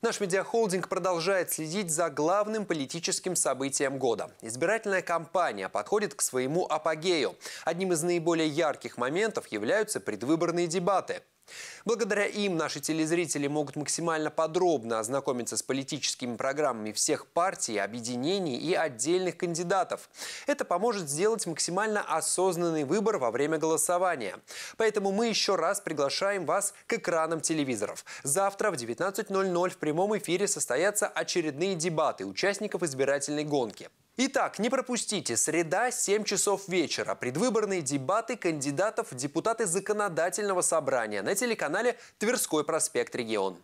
Наш медиахолдинг продолжает следить за главным политическим событием года. Избирательная кампания подходит к своему апогею. Одним из наиболее ярких моментов являются предвыборные дебаты. Благодаря им наши телезрители могут максимально подробно ознакомиться с политическими программами всех партий, объединений и отдельных кандидатов. Это поможет сделать максимально осознанный выбор во время голосования. Поэтому мы еще раз приглашаем вас к экранам телевизоров. Завтра в 19.00 в прямом эфире состоятся очередные дебаты участников избирательной гонки. Итак, не пропустите. Среда, 7 часов вечера. Предвыборные дебаты кандидатов в депутаты Законодательного собрания на телеканале «Тверской проспект Регион».